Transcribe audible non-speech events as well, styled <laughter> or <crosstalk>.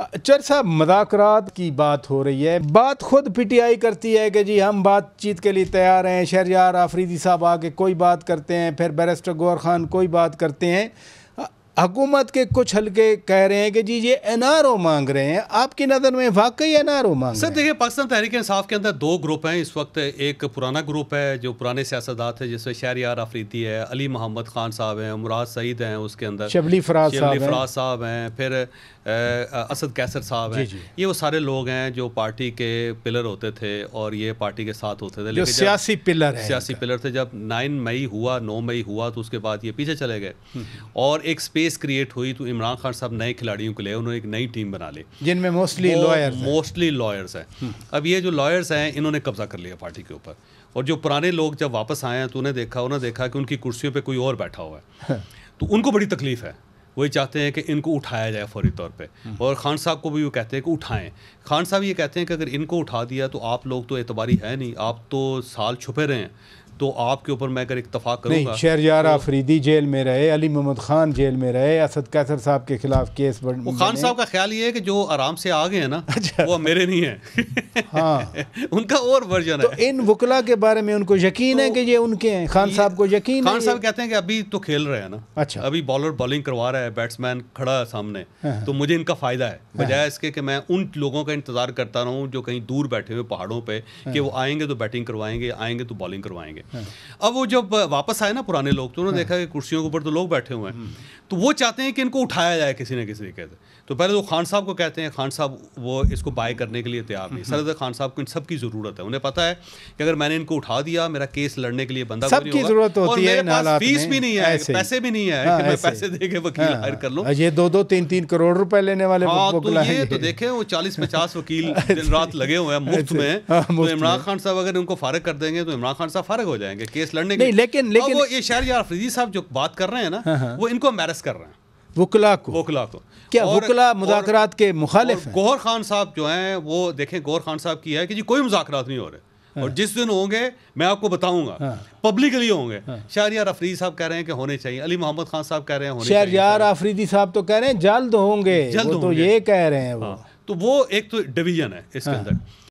चर साहब मजाक की बात हो रही है बात खुद पीटीआई करती है कि जी हम बातचीत के लिए तैयार हैं शहरयार आफरीदी साहब आके कोई बात करते हैं फिर बैरिस्टर गौर खान कोई बात करते हैं हकूमत के कुछ हल्के कह रहे हैं कि जी ये एन आर ओ मांग रहे हैं आपकी नज़र में वाकई एन आर ओ मांग सर देखिए पाकिस्तान तहरीक इंसाफ के अंदर दो ग्रुप हैं इस वक्त एक पुराना ग्रुप है जो पुराने सियासतदात है जिसमें यार अफरीदी है अली मोहम्मद खान साहब हैं मुराद सईद हैं उसके अंदर शबली फराज शबली फराज साहब हैं फिर असद कैसर साहब हैं ये वो सारे लोग हैं जो पार्टी के पिलर होते थे और ये पार्टी के साथ होते थे लेकिन सियासी पिलर सियासी पिलर थे जब नाइन मई हुआ नौ मई हुआ तो उसके बाद ये पीछे चले गए हम्म। और एक स्पेस स्पेस क्रिएट हुई तो इमरान खान साहब नए खिलाड़ियों के लिए उन्होंने एक नई टीम बना ली जिनमें मोस्टली लॉयर्स मोस्टली लॉयर्स हैं हम्म। अब ये जो लॉयर्स हैं इन्होंने कब्जा कर लिया पार्टी के ऊपर और जो पुराने लोग जब वापस आए हैं तो उन्हें देखा उन्होंने देखा कि उनकी कुर्सियों पर कोई और बैठा हुआ है <laughs> तो उनको बड़ी तकलीफ़ है वही चाहते हैं कि इनको उठाया जाए फौरी तौर पे हम्म। और खान साहब को भी वो कहते हैं कि उठाएं खान साहब ये कहते हैं कि अगर इनको उठा दिया तो आप लोग तो एतबारी है नहीं आप तो साल छुपे रहे हैं तो आपके ऊपर मैं अगर इतफाक़ करूँगा शहरयार तो, आफरीदी जेल में रहे अली मोहम्मद ख़ान जेल में रहे असद कैसर साहब के खिलाफ केस बढ़ वो खान साहब का ख्याल ये है कि जो आराम से आ गए हैं ना अच्छा। वो मेरे नहीं है हाँ <laughs> उनका और वर्जन तो है इन वकला के बारे में उनको यकीन तो है कि ये उनके हैं खान साहब को यकीन खान साहब कहते हैं कि अभी तो खेल रहे हैं ना अच्छा अभी बॉलर बॉलिंग करवा रहा है बैट्समैन खड़ा है सामने हाँ, हाँ। तो मुझे इनका फ़ायदा है हाँ। बजाय इसके कि मैं उन लोगों का इंतज़ार करता रहूँ जो कहीं दूर बैठे हुए पहाड़ों पर कि वो आएंगे तो बैटिंग करवाएंगे आएंगे तो बॉलिंग करवाएंगे अब वो जब वापस आए ना पुराने लोग तो उन्होंने हाँ। देखा कि कुर्सियों के ऊपर तो लोग बैठे हुए हैं हम्म। तो वो चाहते हैं कि इनको उठाया जाए किसी न किसी तरीके से तो पहले वो तो खान साहब को कहते हैं खान साहब वो इसको बाय करने के लिए तैयार नहीं हम्म। सर खान साहब को इन सब की ज़रूरत है उन्हें पता है कि अगर मैंने इनको उठा दिया मेरा केस लड़ने के लिए बंदा सब की ज़रूरत होती है फीस भी नहीं है पैसे भी नहीं है हाँ, मैं पैसे दे के वकील हाँ। हायर कर लूँ ये दो दो तीन तीन करोड़ रुपए लेने वाले तो ये तो देखें वो चालीस पचास वकील <laughs> दिन रात लगे हुए हैं मुफ्त में तो इमरान खान साहब अगर इनको फारग कर देंगे तो इमरान खान साहब फारग हो हो जाएंगे केस लड़ने नहीं, के नहीं लेकिन लेकिन वो ये शहर यार फ्रीजी साहब जो बात कर रहे हैं ना हाँ, हाँ। वो इनको मैरस कर रहे हैं वकला को वकला को क्या वकला मुजाकर के मुखालिफ गौर खान साहब जो हैं वो देखें गौर खान साहब की है कि जी कोई मुजाकर नहीं हो रहे हाँ। और जिस दिन होंगे मैं आपको बताऊंगा हाँ। पब्लिकली होंगे हाँ। शहरियार अफरीदी साहब कह रहे हैं कि होने चाहिए अली मोहम्मद खान साहब कह रहे हैं शहरियार अफरीदी साहब तो कह रहे हैं जल्द होंगे जल्द वो तो होंगे। तो ये कह रहे हैं वो हाँ। तो वो एक तो डिवीजन है इसके अंदर